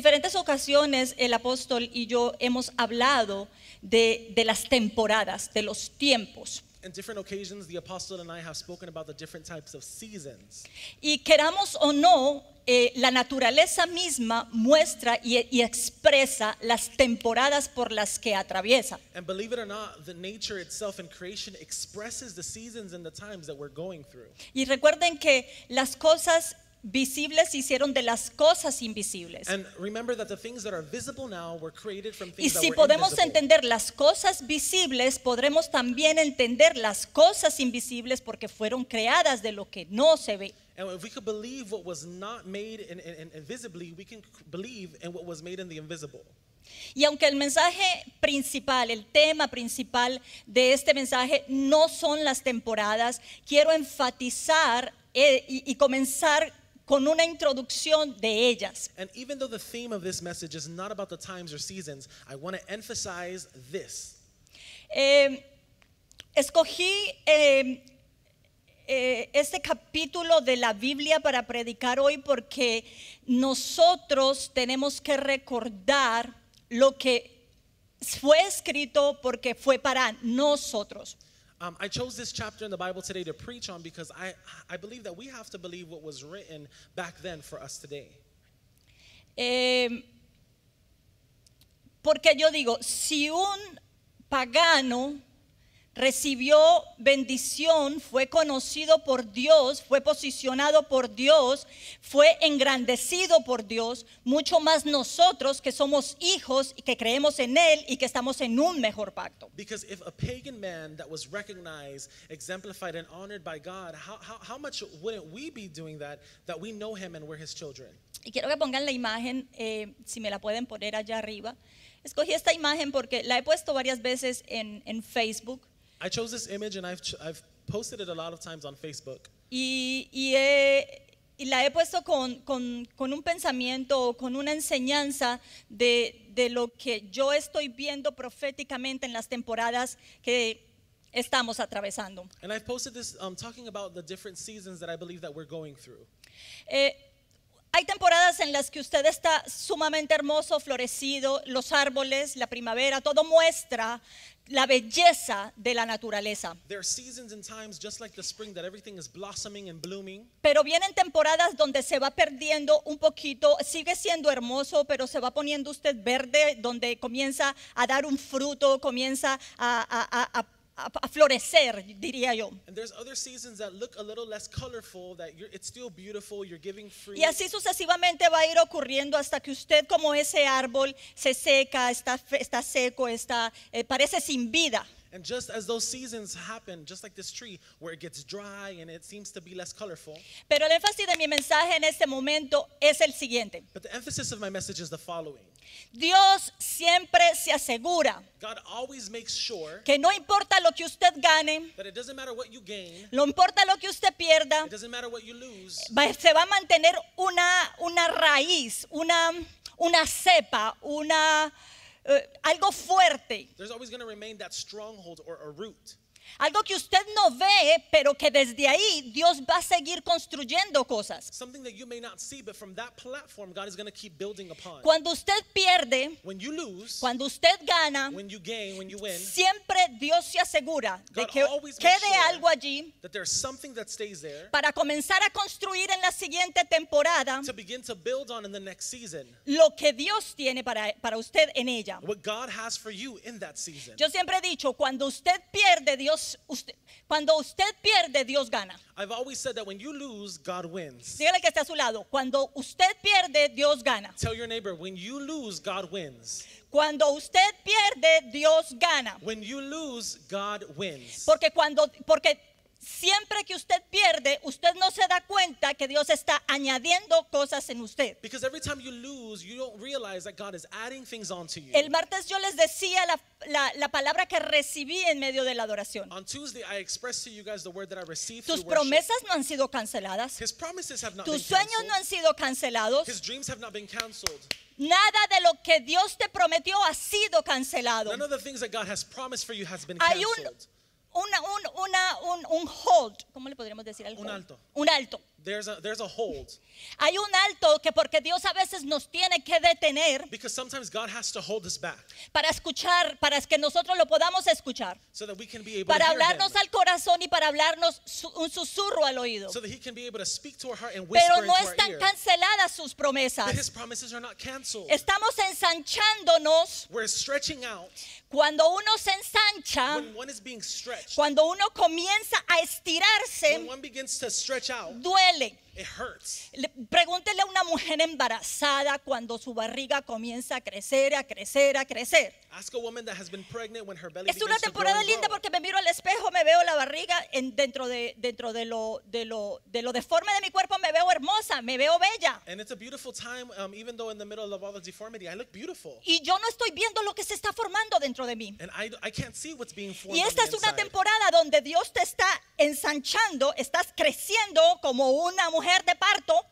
diferentes ocasiones el apóstol y yo hemos hablado de, las temporadas, de los tiempos. Y queramos o no, eh, la naturaleza misma muestra y, expresa las temporadas por las que atraviesa. Y recuerden que las cosas visibles se hicieron de las cosas invisibles. Y si podemos entender las cosas visibles, podremos también entender las cosas invisibles porque fueron creadas de lo que no se ve. Y aunque el mensaje principal, el tema principal de este mensaje no son las temporadas, quiero enfatizar eh, y comenzar con una introducción de ellas. And even though the theme of this message is not about the times or seasons, I want to emphasize this. Eh, escogí eh, eh, este capítulo de la Biblia para predicar hoy porque nosotros tenemos que recordar lo que fue escrito porque fue para nosotros. Um, I chose this chapter in the Bible today to preach on because I, I believe that we have to believe what was written back then for us today. Eh, porque yo digo, si un pagano recibió bendición, fue conocido por Dios, fue posicionado por Dios, fue engrandecido por Dios, mucho más nosotros que somos hijos y que creemos en él y que estamos en un mejor pacto. Y quiero que pongan la imagen, eh, si me la pueden poner allá arriba. Escogí esta imagen porque la he puesto varias veces en, en Facebook. I chose this image and I've, I've posted it a lot of times on Facebook. Y, y, he, y la he puesto con, con, con, un pensamiento o con una enseñanza de, de lo que yo estoy viendo proféticamente en las temporadas que estamos atravesando. And I've posted this um, talking about the different seasons that I believe that we're going through. Eh, hay temporadas en las que usted está sumamente hermoso, florecido, los árboles, la primavera, todo muestra la belleza de la naturaleza. Pero vienen temporadas donde se va perdiendo un poquito, sigue siendo hermoso, pero se va poniendo usted verde, donde comienza a dar un fruto, comienza a, a, a florecer, diría yo. Y así sucesivamente va a ir ocurriendo hasta que usted como ese árbol se seca, está, está seco, está, eh, parece sin vida. And just as those seasons happen, just like this tree, where it gets dry and it seems to be less colorful. Pero el énfasis de mi mensaje en este momento es el siguiente. But the emphasis of my message is the following. Dios siempre se asegura que no importa lo que usted gane, no importa lo que usted pierda, se va a mantener una, una raíz, una, una cepa, una, eh, algo fuerte. Algo que usted no ve, pero que desde ahí Dios va a seguir construyendo cosas. Cuando usted pierde, cuando usted gana, siempre Dios se asegura de que quede algo allí para comenzar a construir en la siguiente temporada lo que Dios tiene para, para usted en ella. Yo siempre he dicho, cuando usted pierde, Dios Dios, usted, cuando usted pierde, Dios gana. I've always said that when you lose, God wins. Dígale que está a su lado. Cuando usted pierde, Dios gana. Tell your neighbor, when you lose, God wins. Cuando usted pierde, Dios gana. When you lose, God wins. Porque cuando porque Siempre que usted pierde, usted no se da cuenta que Dios está añadiendo cosas en usted. El martes yo les decía la, palabra que recibí en medio de la adoración. Tus promesas no han sido canceladas. Tus sueños no han sido cancelados. Nada de lo que Dios te prometió ha sido cancelado un, una, un, un hold, ¿cómo le podríamos decir al Un alto. Un alto. Hay un alto que porque Dios a veces nos tiene que detener. Para escuchar, para que nosotros lo podamos escuchar. para hablarnos al corazón y para hablarnos un susurro al oído. Pero no están canceladas sus promesas. Estamos ensanchándonos. Cuando uno se ensancha, cuando uno comienza a estirarse, duele duele. Pregúntele a una mujer embarazada cuando su barriga comienza a crecer, a crecer, a crecer. Es una temporada linda porque me miro al espejo, me veo la barriga en- dentro, de, dentro de, lo, lo, de lo deforme de mi cuerpo, me veo hermosa, me veo bella. Y yo no estoy viendo lo que se está formando dentro de mí. Y esta es una temporada donde Dios te está ensanchando, estás creciendo como una mujer mujer de parto.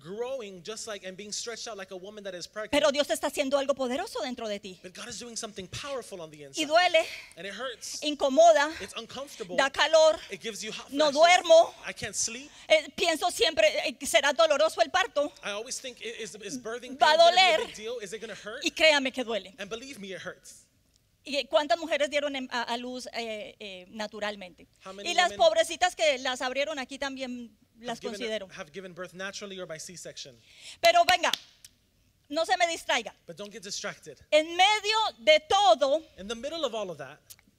growing just like and being stretched out like a woman that is Pero Dios está haciendo algo poderoso dentro de ti. Y duele. Incomoda. Da calor. no duermo. Eh, pienso siempre eh, será doloroso el parto. Va a doler. Y créame que duele. ¿Y cuántas mujeres dieron a, luz eh, eh, naturalmente? Y las pobrecitas que las abrieron aquí también las considero. Pero venga, no se me distraiga. En medio de todo,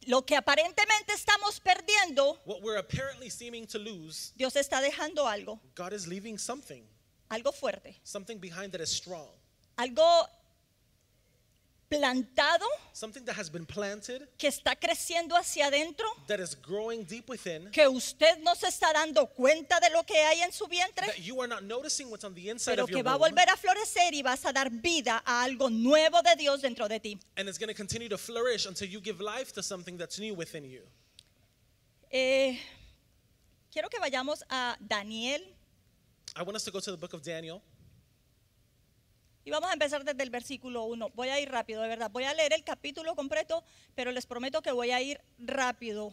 lo que aparentemente estamos perdiendo, Dios está dejando algo. Algo fuerte. Algo plantado que está creciendo hacia adentro, que usted no se está dando cuenta de lo que hay en su vientre, pero que va a volver a florecer y vas a dar vida a algo nuevo de Dios dentro de ti. quiero que vayamos a Daniel. Y vamos a empezar desde el versículo 1. Voy a ir rápido, de verdad. Voy a leer el capítulo completo, pero les prometo que voy a ir rápido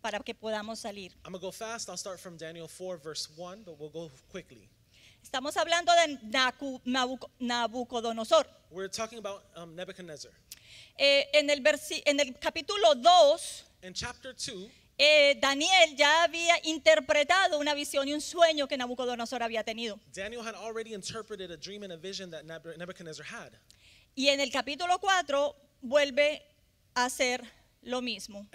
para que podamos salir. Estamos hablando de Nabucodonosor. Um, eh, en, el en el capítulo 2, chapter 2, eh, Daniel ya había interpretado una visión y un sueño que Nabucodonosor había tenido. Daniel Nebuchadnezzar Y en el capítulo 4 vuelve a hacer lo mismo.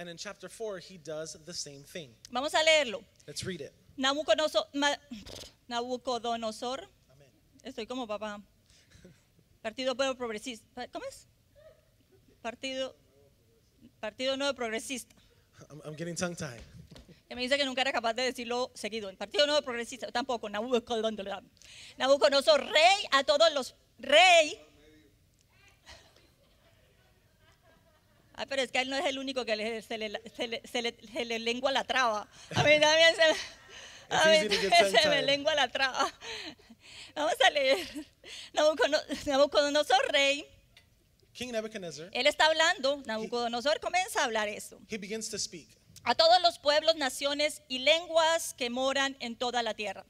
Vamos a leerlo. Nabucodonosor, estoy como papá. Partido Progresista. ¿Cómo es? Partido Partido Nuevo Progresista. I'm, getting tongue tied. Que me dice que nunca era capaz de decirlo seguido. El Partido Nuevo Progresista tampoco. Nabucodonosor, Nabucodonosor rey a todos los rey. Ah, pero es que él no es el único que le, se, le, lengua la traba. A mí también se, me lengua la traba. Vamos a leer. Nabucodonosor rey King Nebuchadnezzar, él está hablando, Nabucodonosor comienza a hablar eso a todos los pueblos, naciones y lenguas que moran en toda la tierra.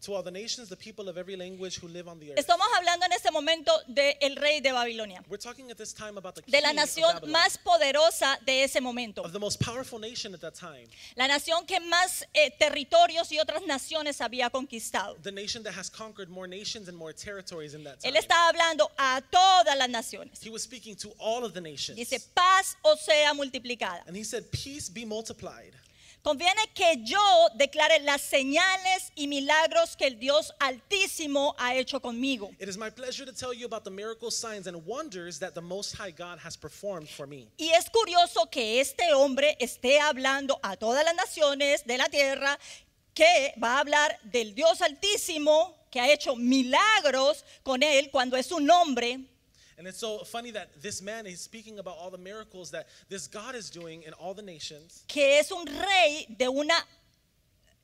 Estamos hablando en este momento del el rey de Babilonia. de la nación más poderosa de ese momento. La nación que más eh, territorios y otras naciones había conquistado. Él estaba hablando a todas las naciones. Dice, paz o sea multiplicada. Conviene que yo declare las señales y milagros que el Dios Altísimo ha hecho conmigo. Y es curioso que este hombre esté hablando a todas las naciones de la tierra que va a hablar del Dios Altísimo que ha hecho milagros con él cuando es un hombre And it's so funny that this man is speaking about all the miracles that this God is doing in all the nations. Que es un rey de una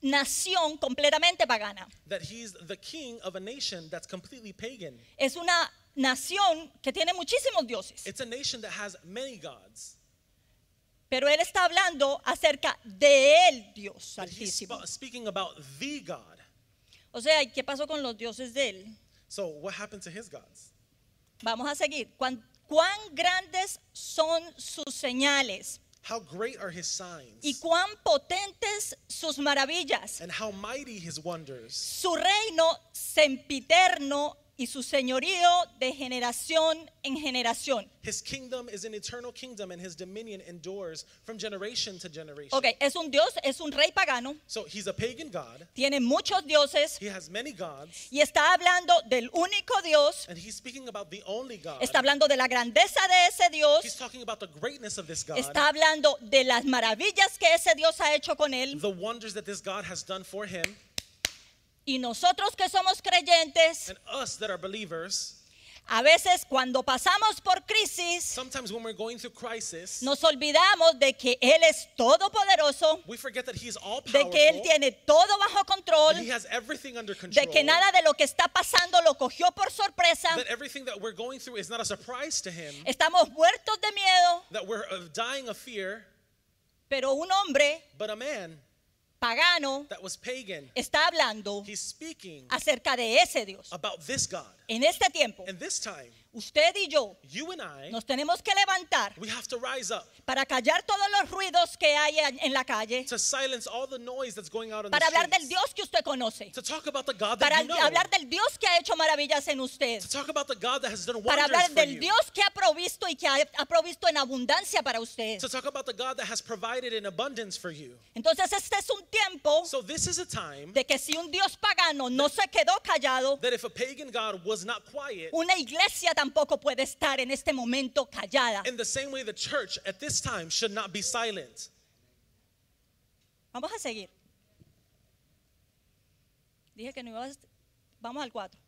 nación completamente pagana. That he's the king of a nation that's completely pagan. Es una nación que tiene muchísimos dioses. It's a nation that has many gods. Pero él está hablando acerca de él, Dios Altísimo. He's speaking about the God. O sea, ¿qué pasó con los dioses de él? So what happened to his gods? Vamos a seguir. ¿Cuán, grandes son sus señales? Y cuán potentes sus maravillas. Su reino sempiterno y su señorío de generación en generación. es un dios, es un rey pagano. Tiene muchos dioses. Y está hablando del único Dios. Está hablando de la grandeza de ese Dios. Está hablando de las maravillas que ese Dios ha hecho con él. Y nosotros que somos creyentes, a veces cuando pasamos por crisis, nos olvidamos de que Él es todopoderoso, de que Él tiene todo bajo control, de que nada de lo que está pasando lo cogió por sorpresa. estamos muertos de miedo, uh, pero un hombre, pagano está hablando acerca de ese Dios en este tiempo usted y yo nos tenemos que levantar para callar todos los ruidos que hay en la calle para hablar del Dios que usted conoce para hablar del Dios que ha hecho maravillas en usted para hablar del Dios que ha provisto y que ha, provisto en abundancia para usted entonces este es un tiempo de que si un Dios pagano no se quedó callado una iglesia tampoco puede estar en este momento callada. Vamos a seguir. Dije que no iba a... Vamos al 4.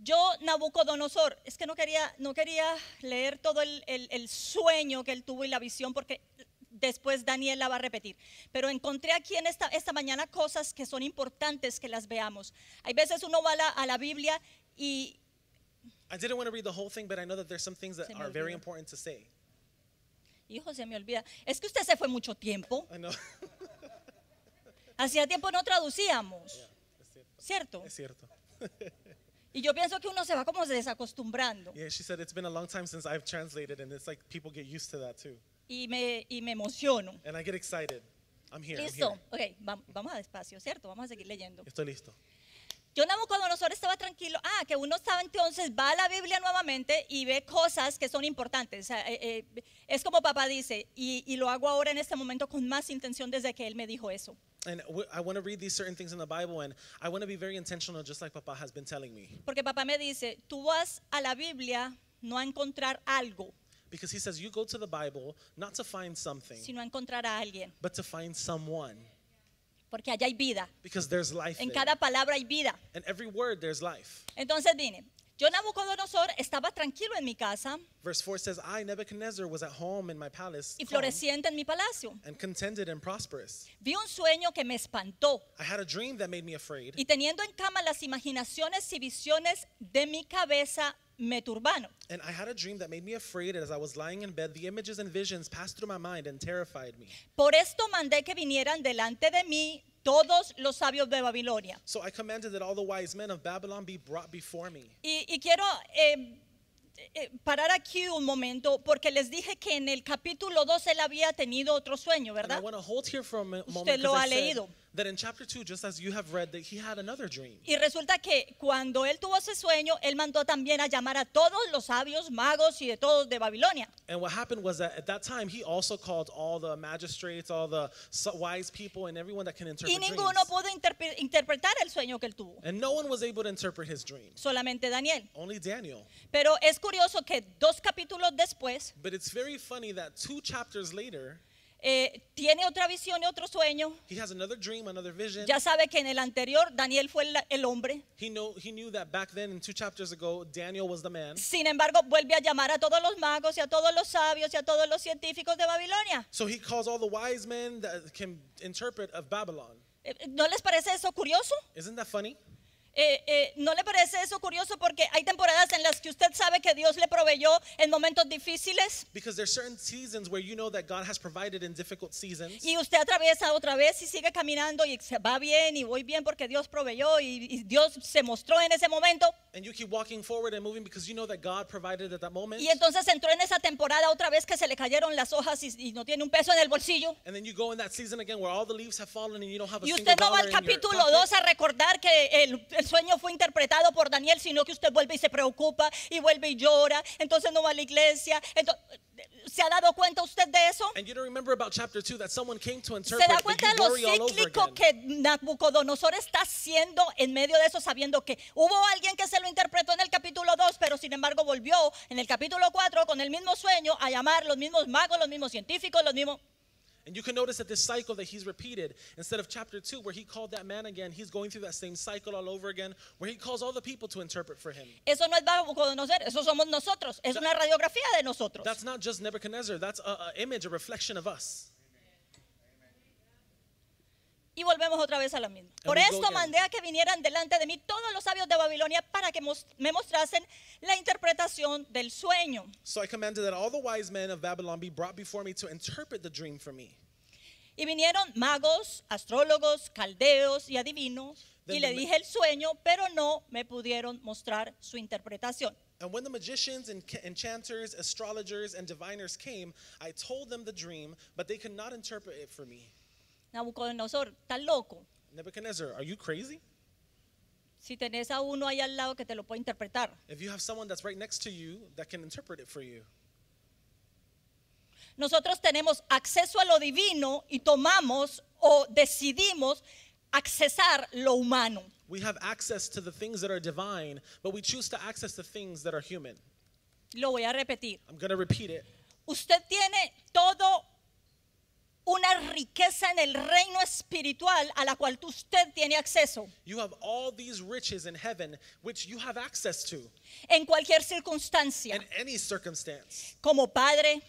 Yo, Nabucodonosor, es que no quería, no quería leer todo el, sueño que él tuvo y la visión, porque después Daniel la va a repetir. Pero encontré aquí en esta, esta mañana cosas que son importantes que las veamos. Hay veces uno va a la Biblia y, I didn't want to read the whole thing, but I know that there's some things that are very important to say. Hijo, se me olvida. Es que usted se fue mucho tiempo. I Hacía tiempo no traducíamos. cierto. Es cierto. Y yo pienso que uno se va como desacostumbrando. Yeah, she said it's been a long time since I've translated and it's like people get used to that too. Y me, y me emociono. And I get excited. I'm here. Listo. I'm here. Okay, vamos a despacio, ¿cierto? Vamos a seguir leyendo. Estoy listo. Yo nosotros estaba tranquilo. Ah, que uno estaba entonces, va a la Biblia nuevamente y ve cosas que son importantes. Eh, eh, es como papá dice, y, lo hago ahora en este momento con más intención desde que él me dijo eso. Porque papá me dice, tú vas a la Biblia no a encontrar algo. sino a encontrar a alguien, porque allá hay vida. Because there's life en there. cada palabra hay vida. And every word there's life. Entonces vine. Yo Nabucodonosor estaba tranquilo en mi casa. Verse 4 says, I Nebuchadnezzar was at home in my palace. Y floreciente en mi palacio. And contented and prosperous. Vi un sueño que me espantó. I had a dream that made me afraid. Y teniendo en cama las imaginaciones y visiones de mi cabeza me turbano. And I had a dream that made me afraid and as I was lying in bed. The images and visions passed through my mind and terrified me. Por esto mandé que vinieran delante de mí todos los sabios de Babilonia. So I commanded that all the wise men of Babylon be brought before me. Y, y quiero eh, eh parar aquí un momento porque les dije que en el capítulo 2 él había tenido otro sueño, ¿verdad? Usted lo ha leído. Said, that in chapter 2, just as you have read, that he had another dream. Y resulta que cuando él tuvo ese sueño, él mandó también a llamar a todos los sabios, magos y de todos de Babilonia. And what happened was that at that time, he also called all the magistrates, all the wise people, and everyone that can interpret Y ninguno dreams. pudo interpre interpretar el sueño que él tuvo. And no one was able to interpret his dream. Solamente Daniel. Only Daniel. Pero es curioso que dos capítulos después. But it's very funny that two chapters later. Eh, tiene otra visión y otro sueño. Ya sabe que en el anterior Daniel fue el, hombre. Sin embargo, vuelve a llamar a todos los magos y a todos los sabios y a todos los científicos de Babilonia. ¿No les parece eso curioso? Eh, eh, ¿no le parece eso curioso? Porque hay temporadas en las que usted sabe que Dios le proveyó en momentos difíciles. Y usted atraviesa otra vez y sigue caminando y se va bien y voy bien porque Dios proveyó y, Dios se mostró en ese momento. Y entonces entró en esa temporada otra vez que se le cayeron las hojas y, no tiene un peso en el bolsillo. y usted no va al capítulo 2 a recordar que el sueño fue interpretado por Daniel, sino que usted vuelve y se preocupa y vuelve y llora, entonces no va a la iglesia. ¿Se ha dado cuenta usted de eso? ¿Se da cuenta de lo cíclico que Nabucodonosor está haciendo en medio de eso, sabiendo que hubo alguien que se lo interpretó en el capítulo 2, pero sin embargo volvió en el capítulo 4 con el mismo sueño a llamar los mismos magos, los mismos científicos, los mismos... And you can notice that this cycle that he's repeated, instead of chapter 2, where he called that man again, he's going through that same cycle all over again, where he calls all the people to interpret for him. Eso no es conocer, eso somos nosotros. Es that, una radiografía de nosotros. That's not just Nebuchadnezzar, that's an image, a reflection of us. y volvemos otra vez a la misma. Por esto mandé a que vinieran delante de mí todos los sabios de Babilonia para que me mostrasen la interpretación del sueño. Y vinieron magos, astrólogos, caldeos y adivinos y le dije el sueño, pero no me pudieron mostrar su interpretación. told dream, interpret Nabucodonosor, ¿estás loco? Nebuchadnezzar, are you Si tenés a uno ahí al lado que te lo puede interpretar. If Nosotros tenemos acceso a lo divino y tomamos o decidimos accesar lo humano. Lo voy a repetir. Usted tiene todo una riqueza en el reino espiritual a la cual usted tiene acceso. En cualquier circunstancia. Como padre,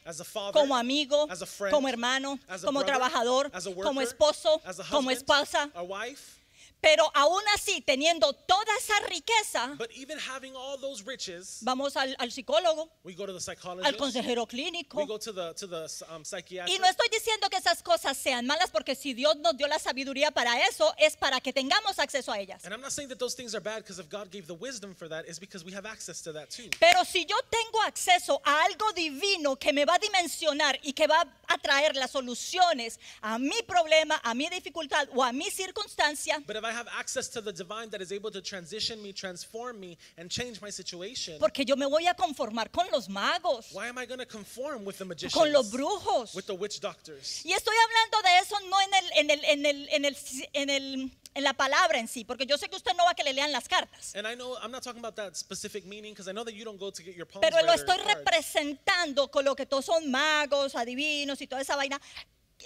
como amigo, como hermano, como trabajador, como esposo, como esposa. Pero aún así, teniendo toda esa riqueza, vamos al, psicólogo, al consejero clínico. Um, y no estoy diciendo que esas cosas sean malas, porque si Dios nos dio la sabiduría para eso, es para que tengamos acceso a ellas. Pero si yo tengo acceso a algo divino que me va a dimensionar y que va a traer las soluciones a mi problema, a mi dificultad o a mi circunstancia, I have access to the divine that is able to transition me, transform me, and change my situation, Porque yo me voy a conformar con los magos, why am I going to conform with the magicians, con los brujos. with the witch doctors? Y estoy hablando de eso no en el, en el, en el, en el, en el en la palabra en sí, porque yo sé que usted no va a que le lean las cartas. And I know I'm not talking about that specific meaning because I know that you don't go to get your palms Pero lo estoy representando con lo que todos son magos, adivinos y toda esa vaina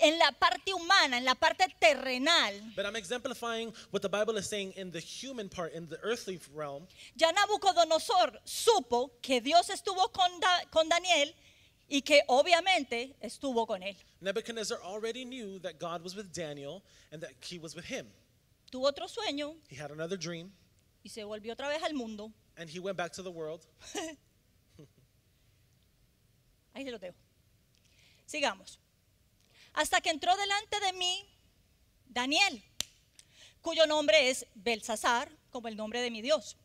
en la parte humana, en la parte terrenal. But I'm exemplifying what the Bible is saying in the human part, in the earthly realm. Ya Nabucodonosor supo que Dios estuvo con, con Daniel y que obviamente estuvo con él. Nebuchadnezzar already knew that God was with Daniel and that he was with him. Tuvo otro sueño. He had another dream. Y se volvió otra vez al mundo. And he went back to the world. Ahí lo dejo. Sigamos hasta que entró delante de mí Daniel, cuyo nombre es Belsasar, como el nombre de mi Dios.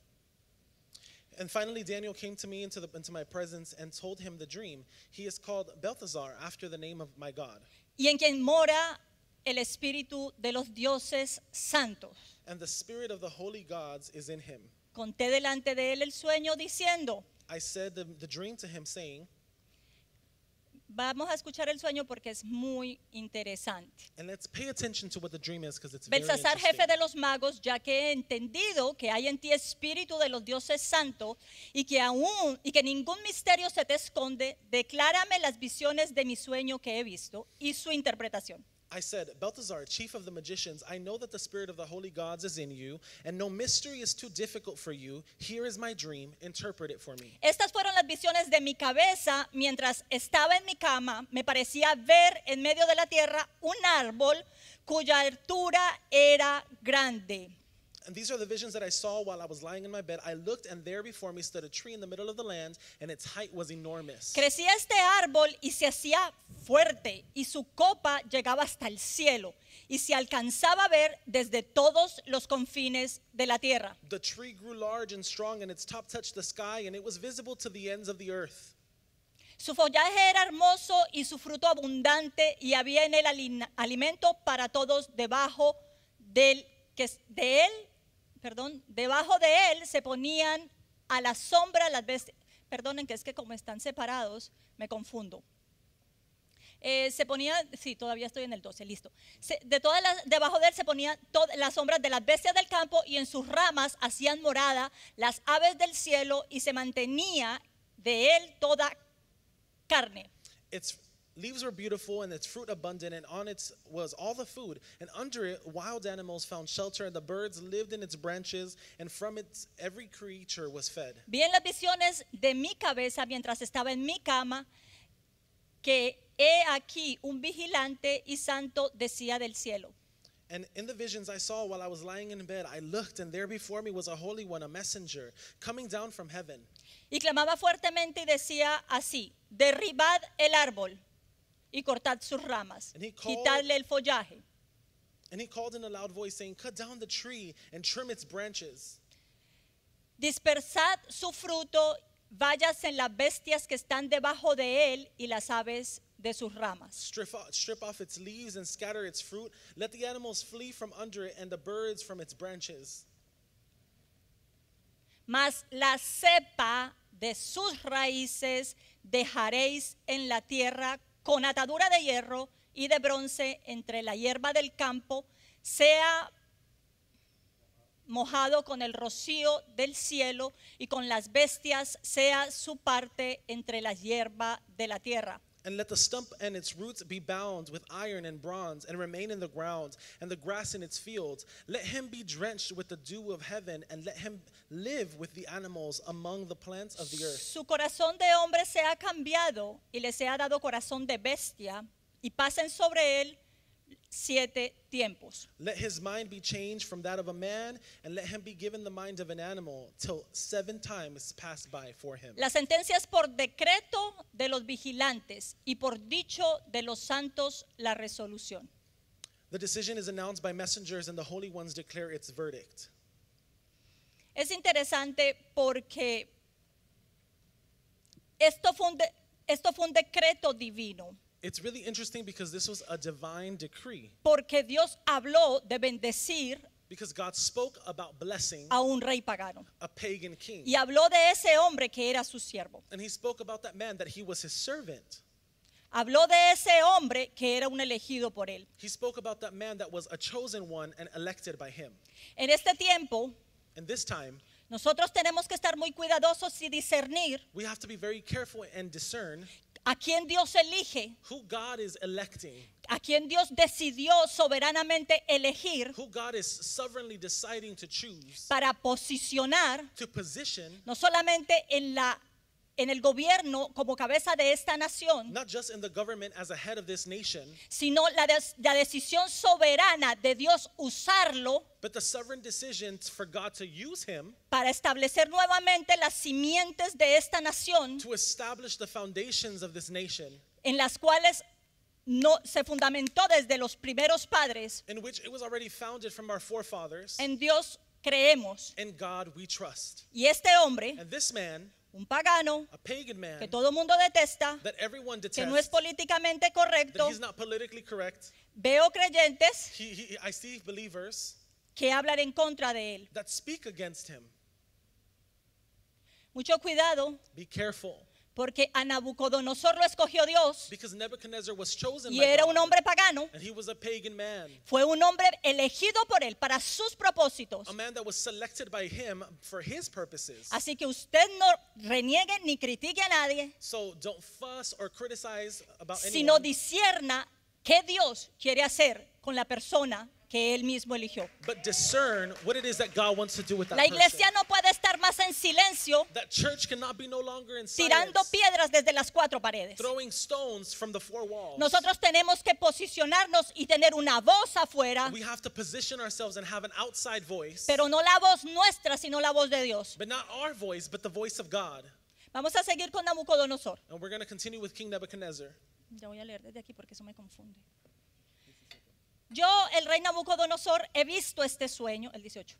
And finally, Daniel came to me into, the, into my presence and told him the dream. He is called Belthazar after the name of my God. Y en quien mora el espíritu de los dioses santos. And the spirit of the holy gods is in him. Conté delante de él el sueño diciendo. I said the, the dream to him saying. Vamos a escuchar el sueño porque es muy interesante. Belsasar, jefe de los magos, ya que he entendido que hay en ti espíritu de los dioses santos y que aún y que ningún misterio se te esconde, declárame las visiones de mi sueño que he visto y su interpretación. I said, Belteshazzar, chief of the magicians, I know that the spirit of the holy gods is in you, and no mystery is too difficult for you. Here is my dream, interpret it for me. Estas fueron las visiones de mi cabeza mientras estaba en mi cama. Me parecía ver en medio de la tierra un árbol cuya altura era grande. And these are the visions that I saw while I was lying in my bed. I looked and there before me stood a tree in the middle of the land and its height was enormous. Crecía este árbol y se hacía fuerte y su copa llegaba hasta el cielo y se alcanzaba a ver desde todos los confines de la tierra. The tree grew large and strong and its top touched the sky and it was visible to the ends of the earth. Su follaje era hermoso y su fruto abundante y había en él alimento para todos debajo del que de él perdón, debajo de él se ponían a la sombra las bestias. Perdonen que es que como están separados, me confundo. Eh, se ponía, sí, todavía estoy en el 12, listo. de todas las, debajo de él se ponían todas las sombras de las bestias del campo y en sus ramas hacían morada las aves del cielo y se mantenía de él toda carne. Leaves were beautiful and its fruit abundant, and on it was all the food. And under it, wild animals found shelter, and the birds lived in its branches, and from it, every creature was fed. Bien las visiones de mi cabeza mientras estaba en mi cama, que he aquí un vigilante y santo decía del cielo. And in the visions I saw while I was lying in bed, I looked, and there before me was a holy one, a messenger, coming down from heaven. Y clamaba fuertemente y decía así: Derribad el árbol. y cortad sus ramas, and he called, quitarle el follaje. And he called in a loud voice, saying, Cut down the tree and trim its branches. Dispersad su fruto, vayas en las bestias que están debajo de él y las aves de sus ramas. Strip off, strip off its leaves and scatter its fruit. Let the animals flee from under it and the birds from its branches. Mas la cepa de sus raíces dejaréis en la tierra con atadura de hierro y de bronce entre la hierba del campo, sea mojado con el rocío del cielo y con las bestias sea su parte entre la hierba de la tierra. And let the stump and its roots be bound with iron and bronze, and remain in the ground, and the grass in its fields. Let him be drenched with the dew of heaven, and let him live with the animals among the plants of the earth. Su corazón de hombre se ha cambiado, y le se ha dado corazón de bestia, y pasen sobre él siete tiempos. Let his mind be changed from that of a man, and let him be given the mind of an animal, till seven times pass by for him. La sentencia es por decreto de los vigilantes y por dicho de los santos la resolución. The decision is announced by messengers, and the holy ones declare its verdict. Es interesante porque esto fue un, de, esto fue un decreto divino. It's really interesting because this was a divine decree. Porque Dios habló de bendecir Because God spoke about blessing a un rey pagano. A pagan king. Y habló de ese hombre que era su siervo. And he spoke about that man that he was his servant. Habló de ese hombre que era un elegido por él. He spoke about that man that was a chosen one and elected by him. En este tiempo, and this time, nosotros tenemos que estar muy cuidadosos y discernir. We have to be very careful and discern a quien Dios elige, a quien Dios decidió soberanamente elegir, para posicionar, no solamente en la en el gobierno como cabeza de esta nación, sino la, decisión soberana de Dios usarlo para establecer nuevamente las simientes de esta nación en las cuales no se fundamentó desde los primeros padres. En Dios creemos. Y este hombre, un pagano que todo el mundo detesta, que no es políticamente correcto. Veo creyentes que hablan en contra de él. Mucho cuidado. Be porque a Nabucodonosor lo escogió Dios. y era un hombre pagano. Fue un hombre elegido por él para sus propósitos. Así que usted no reniegue ni critique a nadie. sino discierna qué Dios quiere hacer con la persona que él mismo eligió. La iglesia no puede estar más en silencio. tirando piedras desde las cuatro paredes. Nosotros tenemos que posicionarnos y tener una voz afuera. Pero no la voz nuestra, sino la voz de Dios. Vamos a seguir con Nabucodonosor. Ya voy a leer desde aquí porque eso me confunde. Yo, el rey Nabucodonosor, he visto este sueño, el 18.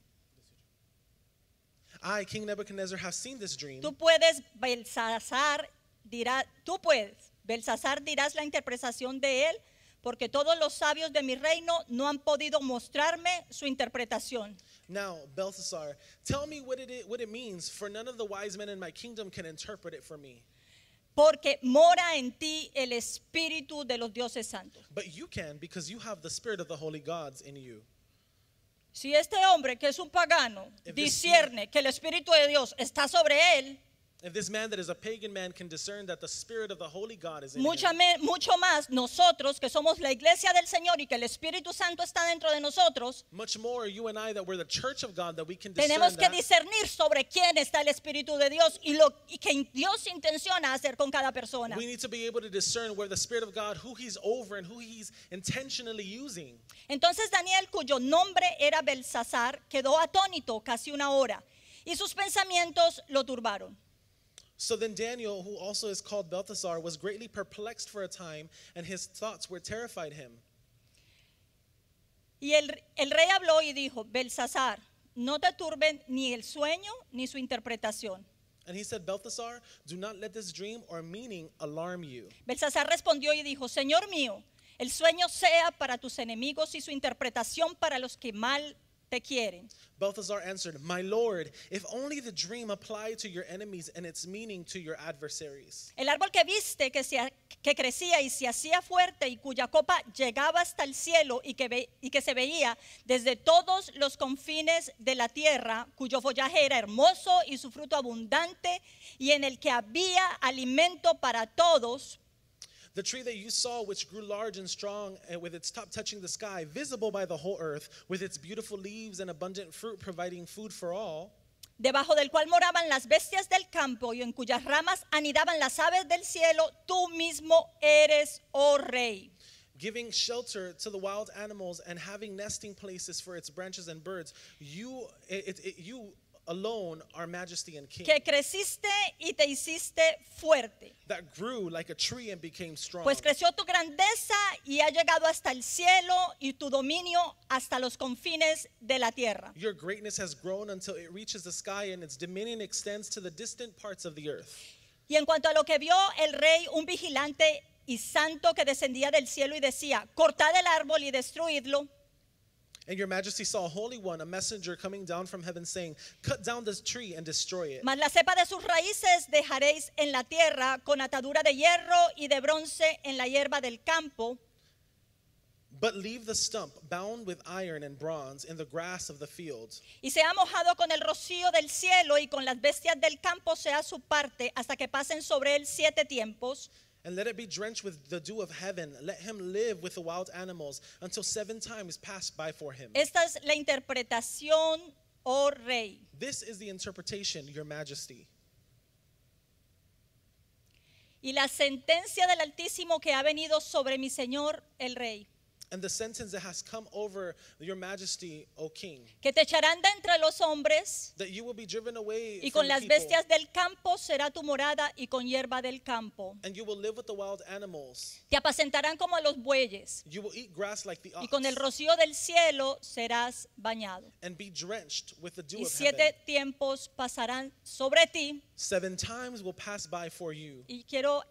I, King Nebuchadnezzar, have seen this dream. Tú puedes, Belsasar, dirá, tú puedes, Belsasar dirás la interpretación de él, porque todos los sabios de mi reino no han podido mostrarme su interpretación. Now, Belsasar, tell me what it, what it means, for none of the wise men in my kingdom can interpret it for me porque mora en ti el espíritu de los dioses santos. But you can because you have the spirit of the holy gods in you. Si este hombre que es un pagano discierne que el espíritu de Dios está sobre él, mucho, más nosotros que somos la iglesia del Señor y que el Espíritu Santo está dentro de nosotros. Tenemos que discernir sobre quién está el Espíritu de Dios y lo que Dios intenciona hacer con cada persona. Entonces Daniel cuyo nombre era Belsasar quedó atónito casi una hora y sus pensamientos lo turbaron. So then Daniel, who also is called Belteshazzar, was greatly perplexed for a time, and his thoughts were terrified him. Y el, el rey habló y dijo, Belsasar, no te turben ni el sueño ni su interpretación. And he said, Belteshazzar, do not let this dream or meaning alarm you. Belsasar respondió y dijo, Señor mío, el sueño sea para tus enemigos y su interpretación para los que mal te quieren. Balthazar answered, My lord, if only the dream applied to your enemies and its meaning to your adversaries. El árbol que viste que, crecía y se hacía fuerte y cuya copa llegaba hasta el cielo y que se veía desde todos los confines de la tierra, cuyo follaje era hermoso y su fruto abundante y en el que había alimento para todos, The tree that you saw, which grew large and strong, and with its top touching the sky, visible by the whole earth, with its beautiful leaves and abundant fruit providing food for all. Debajo del cual moraban las bestias del campo y en cuyas ramas anidaban las aves del cielo, tú mismo eres, oh rey. Giving shelter to the wild animals and having nesting places for its branches and birds, you, it, it, you alone our majesty and king. Que creciste y te hiciste fuerte. Pues creció tu grandeza y ha llegado hasta el cielo y tu dominio hasta los confines de la tierra. Y en cuanto a lo que vio el rey, un vigilante y santo que descendía del cielo y decía, cortad el árbol y destruidlo And your majesty saw a holy one, a messenger coming down from heaven saying, "Cut down this tree and destroy it." Mas la cepa de sus raíces dejaréis en la tierra con atadura de hierro y de bronce en la hierba del campo. But leave the stump bound with iron and bronze in the grass of the fields. Y se ha mojado con el rocío del cielo y con las bestias del campo sea su parte hasta que pasen sobre él siete tiempos. and let it be drenched with the dew of heaven. Let him live with the wild animals until seven times pass by for him. Esta es la interpretación, oh rey. This is the interpretation, your majesty. Y la sentencia del Altísimo que ha venido sobre mi señor el rey. Que te echarán de entre los hombres. y con las bestias del campo será tu morada y con hierba del campo. Te apacentarán como a los bueyes. Y con el rocío del cielo serás bañado. y siete tiempos pasarán sobre ti. Y quiero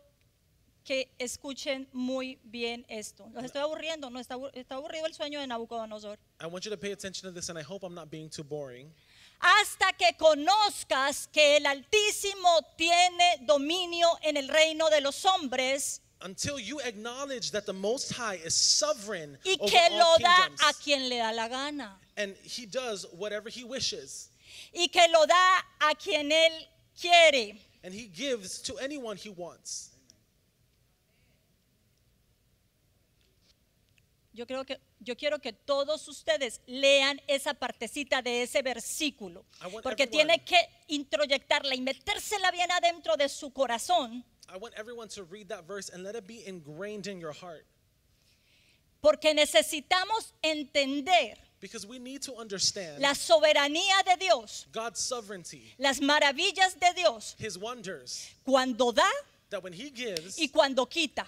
que escuchen muy bien esto. Los estoy aburriendo, no está, está aburrido el sueño de Nabucodonosor. I want you to pay attention to this and I hope I'm not being too boring. Hasta que conozcas que el Altísimo tiene dominio en el reino de los hombres. Until you acknowledge that the Most High is sovereign y over que lo da kingdoms. a quien le da la gana. And he does whatever he wishes. Y que lo da a quien él quiere. And he gives to anyone he wants. yo, creo que, yo quiero que todos ustedes lean esa partecita de ese versículo, porque tiene que introyectarla y metérsela bien adentro de su corazón. Porque necesitamos entender la soberanía de Dios, las maravillas de Dios, cuando da y cuando quita.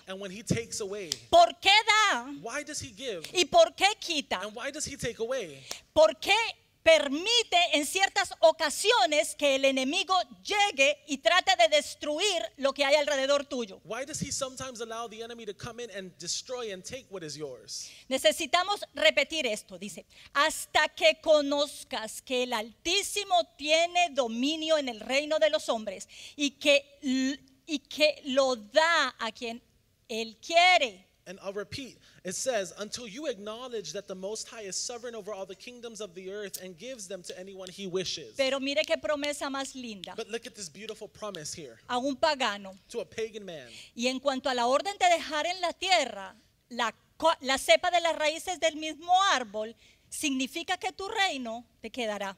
¿Por qué da? ¿Y por qué quita? ¿Por qué permite en ciertas ocasiones que el enemigo llegue y trate de destruir lo que hay alrededor tuyo. Necesitamos repetir esto, dice, hasta que conozcas que el Altísimo tiene dominio en el reino de los hombres y que y que lo da a quien él quiere. And I'll repeat. It says, until you acknowledge that the Most High is sovereign over all the kingdoms of the earth and gives them to anyone he wishes. Pero mire qué promesa más linda. But look at this beautiful promise here. A un pagano. To a pagan man. Y en cuanto a la orden de dejar en la tierra la, la cepa de las raíces del mismo árbol, significa que tu reino te quedará.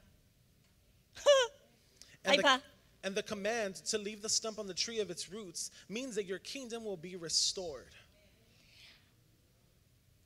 Ahí va.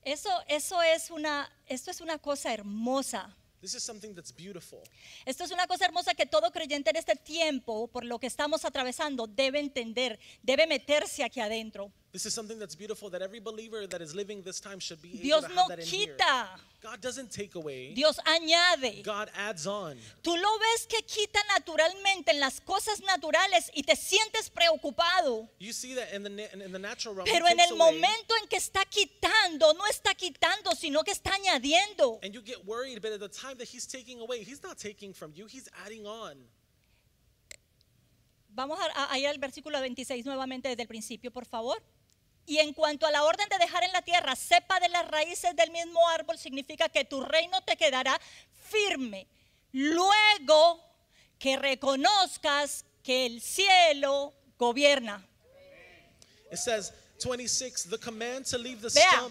Eso, eso es una, esto es una cosa hermosa. Esto es una cosa hermosa que todo creyente en este tiempo, por lo que estamos atravesando, debe entender, debe meterse aquí adentro. This is something that's beautiful that every believer that is living this time should be Dios able to no have that quita. here. God doesn't take away. Dios añade. God adds on. Tú lo ves que quita naturalmente en las cosas naturales y te sientes preocupado. You see that in the, in the natural realm. Pero en el momento away. en que está quitando, no está quitando, sino que está añadiendo. And you get worried, but at the time that he's taking away, he's not taking from you, he's adding on. Vamos a ir al versículo 26 nuevamente desde el principio, por favor. Y en cuanto a la orden de dejar en la tierra cepa de las raíces del mismo árbol, significa que tu reino te quedará firme. Luego que reconozcas que el cielo gobierna. It says 26, the command to leave the stump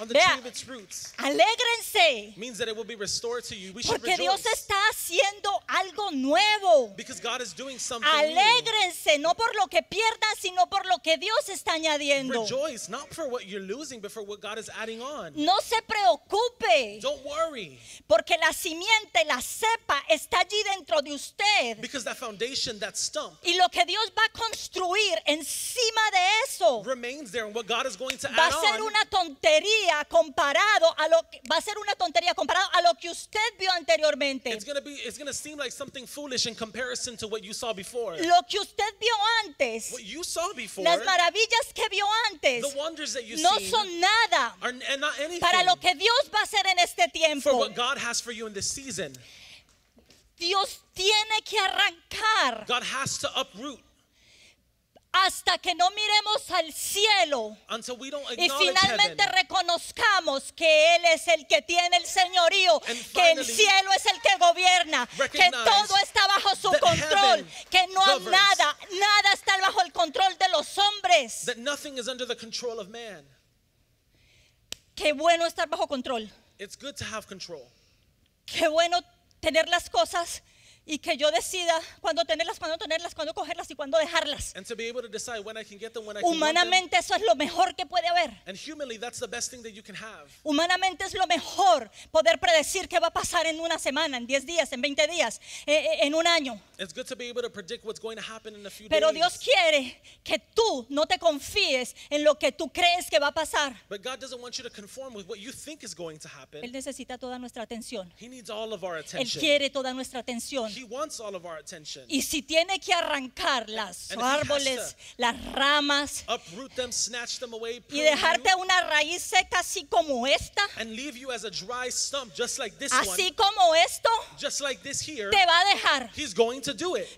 on alégrense means that it will be restored to you. We should porque Dios está haciendo algo nuevo. Because God is doing something alégrense, new. no por lo que pierdas, sino por lo que Dios está añadiendo. Rejoice, not for what you're losing, but for what God is adding on. No se preocupe. Don't worry. Porque la simiente, la cepa, está allí dentro de usted. Because that foundation, that stump, y lo que Dios va a construir encima de eso remains there, and what God is going to va a ser una tontería comparado a lo que va a ser una tontería comparado a lo que usted vio anteriormente. Lo que usted vio antes. Las maravillas que vio antes. no son nada. Para lo que Dios va a hacer en este tiempo. Dios tiene que arrancar hasta que no miremos al cielo y finalmente reconozcamos que Él es el que tiene el señorío, que el cielo es el que gobierna, que todo está bajo su control, que no hay nada, nada está bajo el control de los hombres. Qué bueno estar bajo control. control. bueno tener las cosas y que yo decida cuándo tenerlas, cuándo tenerlas, cuándo cogerlas y cuándo dejarlas. Humanamente eso es lo mejor que puede haber. Humanamente es lo mejor poder predecir qué va a pasar en una semana, en 10 días, en 20 días, eh, eh, en un año. Pero Dios quiere que tú no te confíes en lo que tú crees que va a pasar. Él necesita toda nuestra atención. Él quiere toda nuestra atención. Y si tiene que arrancar las árboles, las ramas, y dejarte una raíz seca así como esta, así como esto, te va a dejar.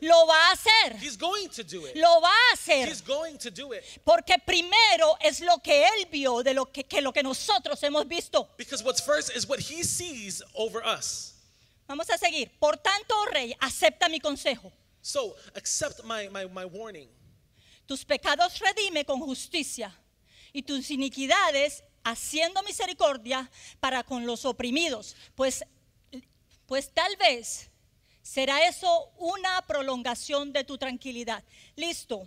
Lo va a hacer. Lo va a hacer. Porque primero es lo que él vio de lo que, lo que nosotros hemos visto. Vamos a seguir. Por tanto, oh rey, acepta mi consejo. So, accept my, my, my warning. Tus pecados redime con justicia y tus iniquidades haciendo misericordia para con los oprimidos, pues, pues tal vez será eso una prolongación de tu tranquilidad. Listo.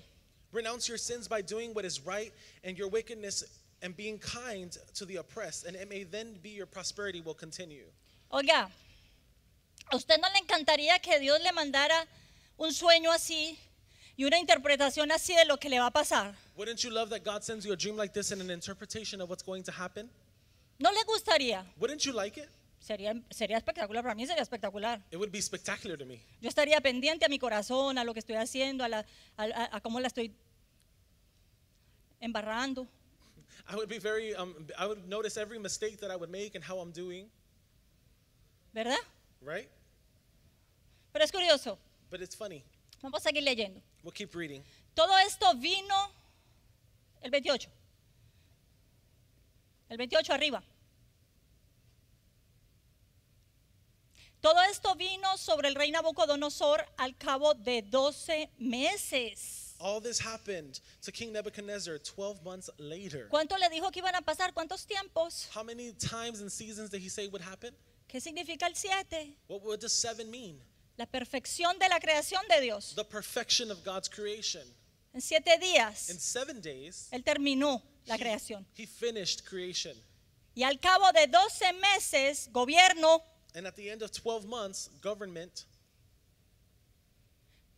Renounce your sins by doing what is right and your wickedness and being kind to the oppressed, and it may then be your prosperity will continue. Oiga, ¿A usted no le encantaría que Dios le mandara un sueño así y una interpretación así de lo que le va a pasar? ¿No le gustaría? Sería, espectacular, para mí sería espectacular. Yo estaría pendiente a mi corazón, a lo que estoy haciendo, a, cómo la estoy embarrando. ¿Verdad? Right? Pero es curioso. But it's funny. Vamos a seguir leyendo. We'll keep reading. Todo esto vino el 28. El 28 arriba. Todo esto vino sobre el rey Nabucodonosor al cabo de 12 meses. All this happened to King Nebuchadnezzar 12 months later. ¿Cuánto le dijo que iban a pasar? ¿Cuántos tiempos? How many times and seasons did he say would happen? ¿Qué significa el 7? La perfección de la creación de Dios. En siete días, Él terminó la creación. Y al cabo de doce meses, gobierno,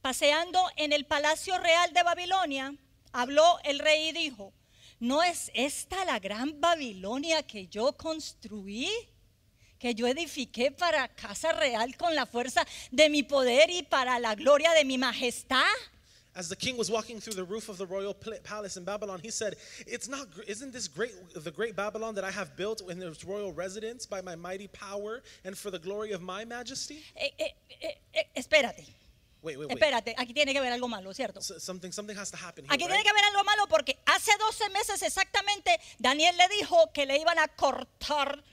paseando en el Palacio Real de Babilonia, habló el rey y dijo, ¿no es esta la gran Babilonia que yo construí? que yo edifiqué para casa real con la fuerza de mi poder y para la gloria de mi majestad. As the king was walking through the roof of the royal palace in Babylon, he said, "It's not isn't this great the great Babylon that I have built in this royal residence by my mighty power and for the glory of my majesty?" Eh, eh, eh, eh espérate. Wait, wait, wait. Espérate, aquí tiene que haber algo malo, ¿cierto? Something, something has to happen aquí tiene que haber algo malo porque hace 12 meses exactamente Daniel le dijo que le iban a cortar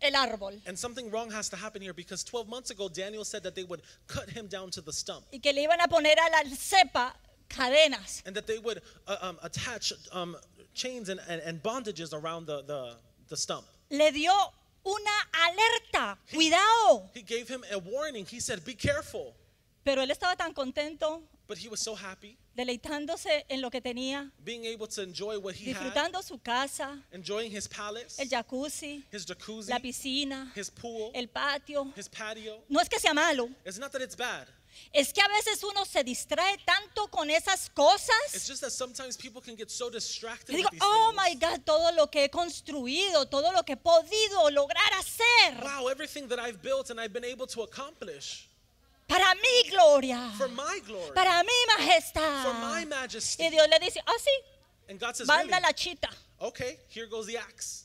el árbol. And something wrong has to happen here because 12 months ago Daniel said that they would cut him down to the stump. Y que le iban a poner a la cepa cadenas. And that they would uh, um, attach um, chains and, and, and, bondages around the, the, the stump. Le dio una alerta, cuidado. He, he gave him a warning. He said, be careful. Pero él estaba tan contento But he was so happy. Deleitándose en lo que tenía. Being able to enjoy what he disfrutando had, su casa. Enjoying his palace. El jacuzzi. His jacuzzi. La piscina. His pool. El patio. His patio. No es que sea malo. It's not that it's bad. Es que a veces uno se distrae tanto con esas cosas. So digo, oh my God, todo lo que he construido, todo lo que he podido lograr hacer. Wow, everything that I've built and I've been able to accomplish para mi gloria, For my glory. para mi majestad. For my majesty. Y Dios le dice, ah, sí, And God says, manda la chita. Okay, here goes the axe.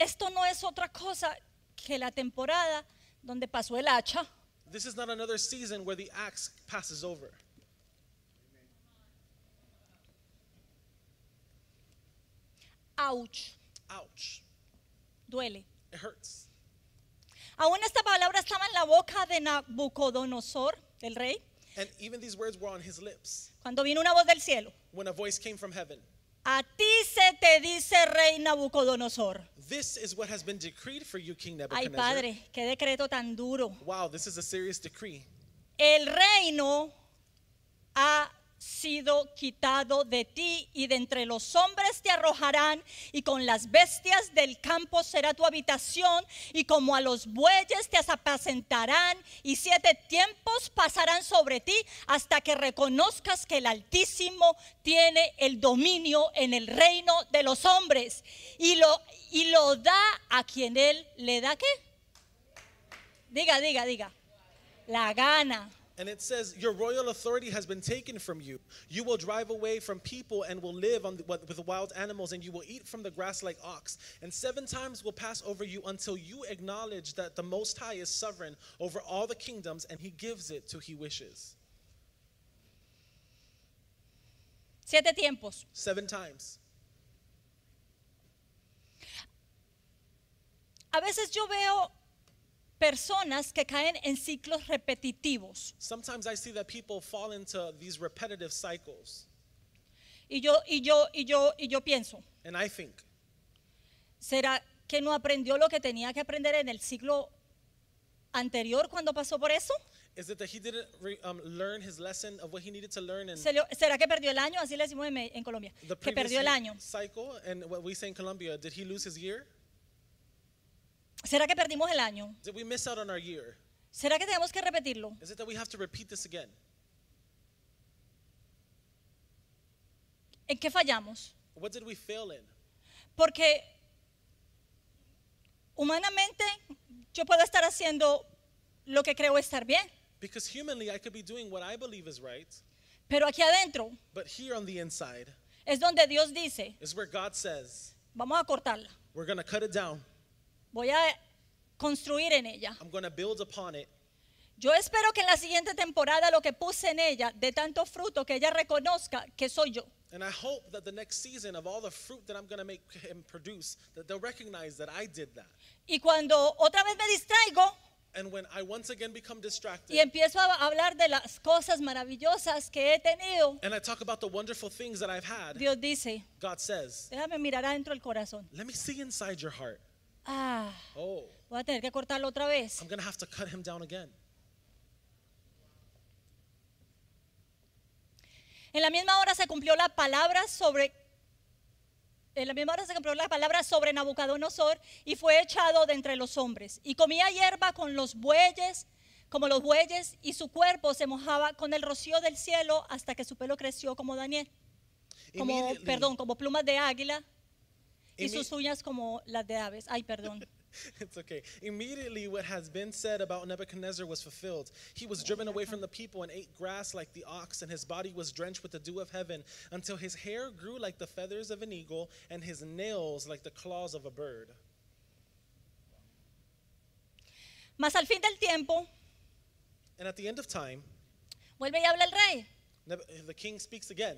Esto no es otra cosa que la temporada donde pasó el hacha. This is not another season where the axe passes over. Ouch. Ouch. Duele. It hurts. Aún esta palabra estaba en la boca de Nabucodonosor, el rey. And even these words were on his lips. Cuando vino una voz del cielo. When a voice came from heaven. A ti se te dice rey Nabucodonosor. This is what has been decreed for you, King Nebuchadnezzar. Ay, padre, qué decreto tan duro. Wow, this is a serious decree. El reino ha sido quitado de ti y de entre los hombres te arrojarán y con las bestias del campo será tu habitación y como a los bueyes te apacentarán y siete tiempos pasarán sobre ti hasta que reconozcas que el Altísimo tiene el dominio en el reino de los hombres y lo, y lo da a quien él le da qué. Diga, diga, diga. La gana. And it says, Your royal authority has been taken from you. You will drive away from people and will live on the, with wild animals, and you will eat from the grass like ox. And seven times will pass over you until you acknowledge that the Most High is sovereign over all the kingdoms, and he gives it to he wishes. Siete tiempos. Seven times. A veces yo veo personas que caen en ciclos repetitivos. Y yo y yo y yo y yo pienso. ¿Será que no aprendió lo que tenía que aprender en el ciclo anterior cuando pasó por eso? ¿Será que perdió el año? Así le decimos en, Colombia. que perdió el año. ¿Será que perdimos el año? ¿Será que tenemos que repetirlo? ¿En qué fallamos? Porque humanamente yo puedo estar haciendo lo que creo estar bien. Pero aquí adentro es donde Dios dice, vamos a cortarla. Voy a construir en ella. Yo espero que en la siguiente temporada lo que puse en ella de tanto fruto que ella reconozca que soy yo. Y cuando otra vez me distraigo y empiezo a hablar de las cosas maravillosas que he tenido. Dios dice, déjame mirar adentro el corazón. Ah, oh. voy a tener que cortarlo otra vez. En la misma hora se cumplió la palabra sobre en la misma hora se cumplió la palabra sobre Nabucodonosor y fue echado de entre los hombres. Y comía hierba con los bueyes, como los bueyes, y su cuerpo se mojaba con el rocío del cielo hasta que su pelo creció como Daniel. Como, perdón, como plumas de águila. y sus uñas como las de aves. Ay, perdón. it's okay. Immediately, what has been said about Nebuchadnezzar was fulfilled. He was driven away from the people and ate grass like the ox, and his body was drenched with the dew of heaven until his hair grew like the feathers of an eagle and his nails like the claws of a bird. Mas al fin del tiempo, and at the end of time, vuelve y habla el rey. The king speaks again.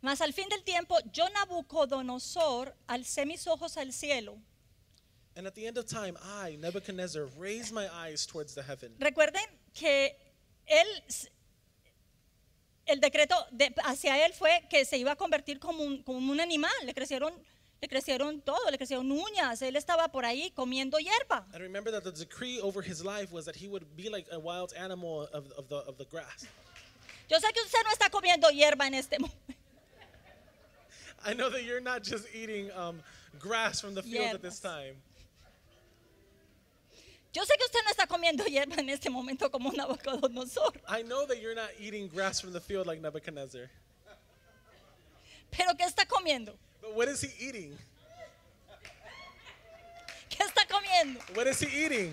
Mas al fin del tiempo, yo Nabucodonosor alcé mis ojos al cielo. Recuerden que él, el decreto hacia él fue que se iba a convertir como un, como un animal. Le crecieron le crecieron todo, le crecieron uñas, él estaba por ahí comiendo hierba. Yo sé que usted no está comiendo hierba en este momento. I know that you're not just eating um, grass from the field Hierbas. at this time. Yo sé que usted no está comiendo hierba en este momento como Nabucodonosor, I know that you're not eating grass from the field like Nebuchadnezzar. pero ¿qué está comiendo? But what is he eating? ¿Qué está comiendo? What is he eating?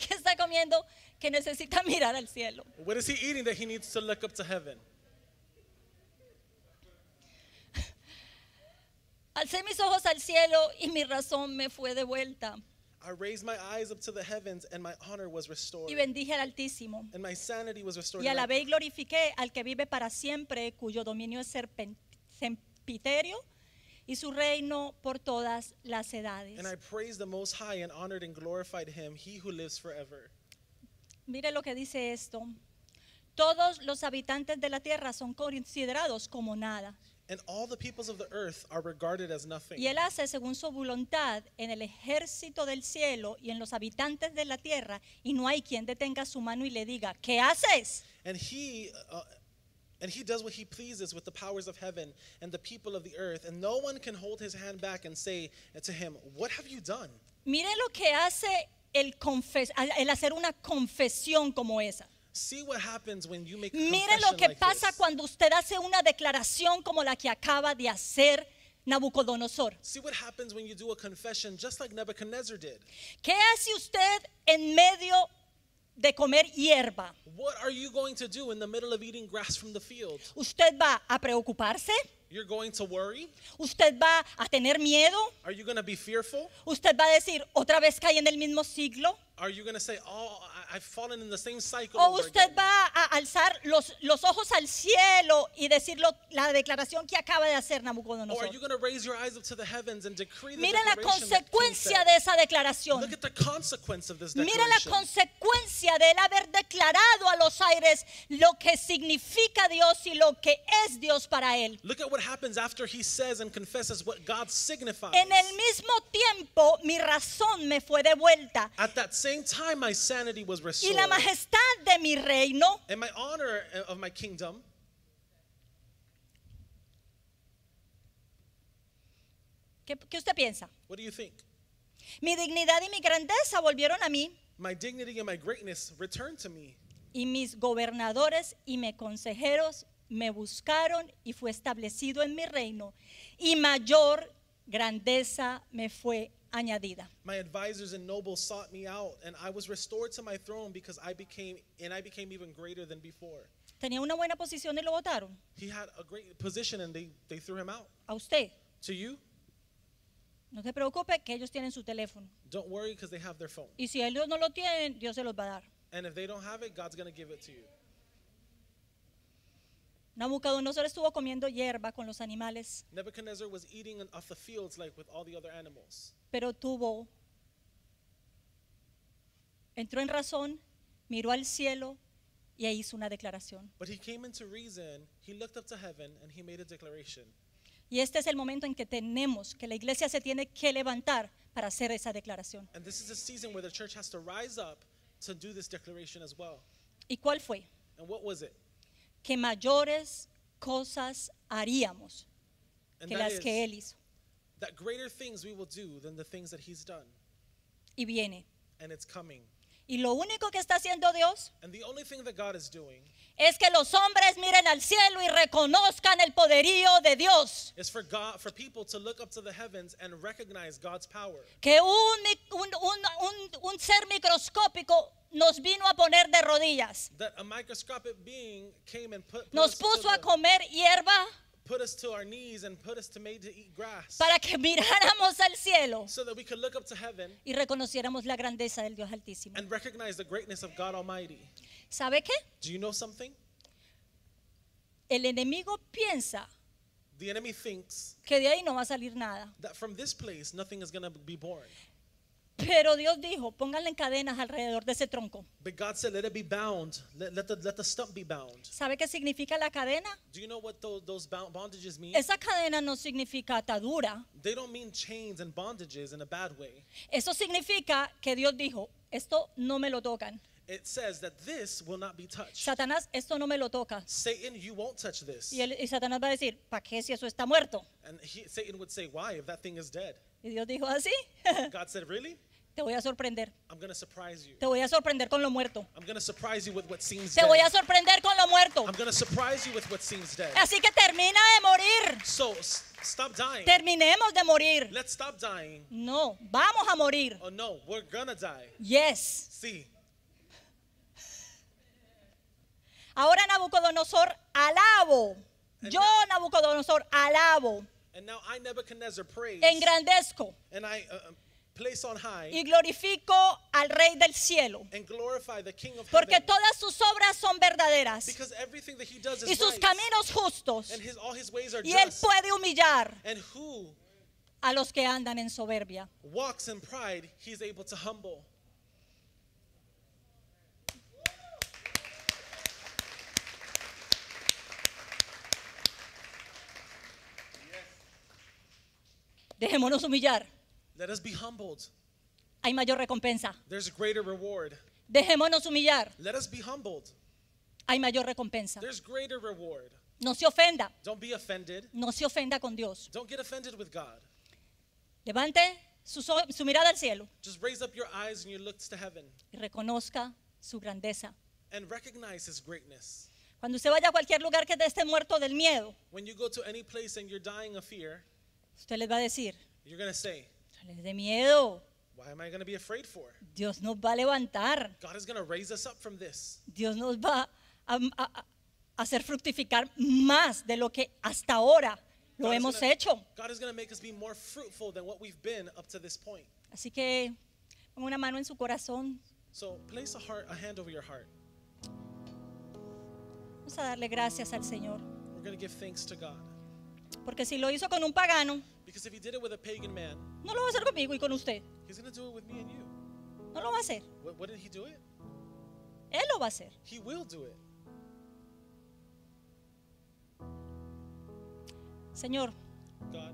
¿Qué está comiendo? que necesita mirar al cielo. What is he eating that he needs to look up to heaven? Alcé mis ojos al cielo y mi razón me fue de vuelta. I raised my eyes up to the heavens and my honor was restored. Y bendije al Altísimo. And my sanity was restored. Y alabé y glorifiqué al que vive para siempre, cuyo dominio es sempiterio y su reino por todas las edades. And I praised the Most High and honored and glorified him, he who lives forever. Mire lo que dice esto. Todos los habitantes de la tierra son considerados como nada. Y él hace según su voluntad en el ejército del cielo y en los habitantes de la tierra, y no hay quien detenga su mano y le diga, ¿qué haces? no Mire lo que hace el, hacer una confesión como esa. Mire lo que pasa cuando usted hace una declaración como la que acaba de hacer Nabucodonosor. ¿Qué hace usted en medio de comer hierba. What are you going to do in the middle of eating grass from the field? ¿Usted va a preocuparse? You're going to worry? ¿Usted va a tener miedo? Are you going to be fearful? ¿Usted va a decir, otra vez caí en el mismo siglo? Are you going to say, oh, o usted va a alzar los, los ojos al cielo y decir la declaración que acaba de hacer Nabucodonosor. Mira la consecuencia de esa declaración. Mira la consecuencia él haber declarado a los aires lo que significa Dios y lo que es Dios para él. En el mismo tiempo mi razón me fue devuelta. vuelta. Y la majestad de mi reino. Uh, ¿Qué, usted piensa? What do Mi dignidad y mi grandeza volvieron a mí. Y mis gobernadores y mis consejeros me buscaron y fue establecido en mi reino. Y mayor grandeza me fue añadida. My advisors and nobles sought me out and I was restored to my throne because I became and I became even greater than before. Tenía una buena posición y lo votaron. He had a great position and they, they threw him out. A usted. To you. No preocupe que ellos tienen su teléfono. Don't worry because they have their phone. Y si ellos no lo tienen, Dios se los va a dar. And if they don't have it, God's going to give it to you. Nabucodonosor estuvo comiendo hierba con los animales. Pero tuvo entró en razón, miró al cielo y hizo una declaración. Y este es el momento en que tenemos que la iglesia se tiene que levantar para hacer esa declaración. ¿Y cuál fue? que mayores cosas haríamos que las que él hizo. That greater things we will do than the things that he's done. Y viene. And it's coming. Y lo único que está haciendo Dios es que los hombres miren al cielo y reconozcan el poderío de Dios. Que un, ser microscópico nos vino a poner de rodillas. Nos puso a comer hierba put us to our knees and put us to made to eat grass. Para que miráramos al cielo. So that we could look up to heaven. Y reconociéramos la grandeza del Dios altísimo. And recognize the greatness of God Almighty. ¿Sabe qué? Do you know something? El enemigo piensa the enemy thinks que de ahí no va a salir nada. That from this place nothing is going to be born. Pero Dios dijo, pónganle cadenas alrededor de ese tronco. But God said, let it be bound. Let, let, the, let the stump be bound. ¿Sabe qué significa la cadena? Do you know what those, those bondages mean? Esa cadena no significa atadura. They don't mean chains and bondages in a bad way. Eso significa que Dios dijo, esto no me lo tocan. It says that this will not be touched. Satanás, esto no me lo toca. Satan, you won't touch this. Y, el, y Satanás va a decir, ¿para qué si eso está muerto? And he, Satan would say, why if that thing is dead? Y Dios dijo así. ¿Ah, God said, really? Te voy a sorprender. I'm gonna surprise you. Te voy a sorprender con lo muerto. I'm gonna surprise you with what seems te dead. voy a sorprender con lo muerto. I'm gonna surprise you with what seems dead. Así que termina de morir. So, stop dying. Terminemos de morir. Let's stop dying. No, vamos a morir. Oh no, we're gonna die. Yes. Sí. Ahora Nabucodonosor alabo. And Yo Nabucodonosor alabo. And now I, Nebuchadnezzar, praise. Engrandezco. And I, uh, um, y glorifico al Rey del cielo. porque todas sus obras son verdaderas y sus caminos justos. y Él puede humillar a los que andan en soberbia. Dejémonos humillar. Let us be humbled. Hay mayor recompensa. There's a greater reward. Dejémonos humillar. Let us be humbled. Hay mayor recompensa. There's greater reward. No se ofenda. Don't be offended. No se ofenda con Dios. Don't get offended with God. Levante su, su mirada al cielo. Just raise up your eyes and your looks to heaven. Y reconozca su grandeza. And recognize his greatness. Cuando usted vaya a cualquier lugar que esté muerto del miedo, When you go to any place and you're dying of fear, usted les va a decir, you're gonna say, les dé miedo. Why am I going to be afraid for? Dios nos va a levantar. God is going to raise us up from this. Dios nos va a, a, a hacer fructificar más de lo que hasta ahora lo hemos hecho. God is going to make us be more fruitful than what we've been up to this point. Así que ponga una mano en su corazón. So place a, heart, a hand over your heart. Vamos a darle gracias al Señor. We're going to give thanks to God. Porque si lo hizo con un pagano, Because if he did it with a pagan man, no lo va a hacer conmigo y con usted. He's going to do it with me and you. No lo va a hacer. What, what did he do it? Él lo va a hacer. He will do it. Señor, God,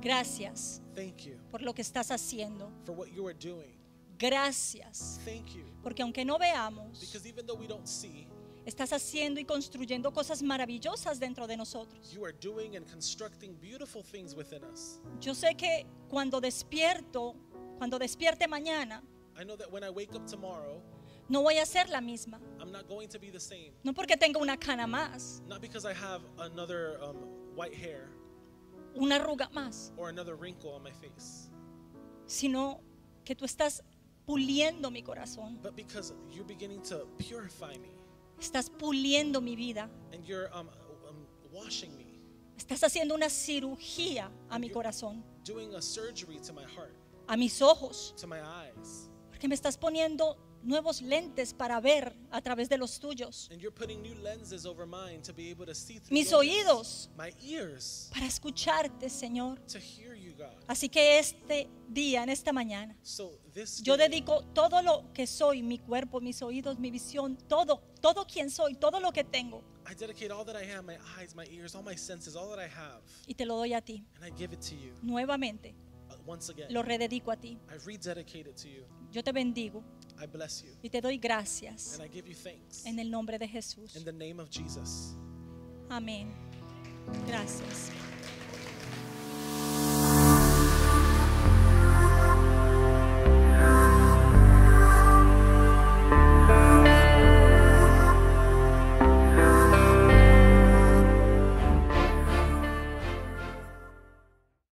gracias thank you por lo que estás haciendo. For what you are doing. Gracias. Thank you. Porque aunque no veamos, Because even though we don't see, Estás haciendo y construyendo cosas maravillosas dentro de nosotros. Yo sé que cuando despierto, cuando despierte mañana, no voy a ser la misma. No porque tenga una cana más. Um, una arruga más. Sino que tú estás puliendo mi corazón. Estás puliendo mi vida. Um, um, estás haciendo una cirugía a mi corazón, a mis ojos, porque me estás poniendo nuevos lentes para ver a través de los tuyos. Mis oídos para escucharte, Señor. Así que este día, en esta mañana, yo dedico todo lo que soy, mi cuerpo, mis oídos, mi visión, todo, todo quien soy, todo lo que tengo. Y te lo doy a ti. Nuevamente. Uh, lo rededico a ti. Yo te bendigo. I bless you. Y te doy gracias. And I give you thanks. En el nombre de Jesús. In the name of Jesus. Amén. Gracias.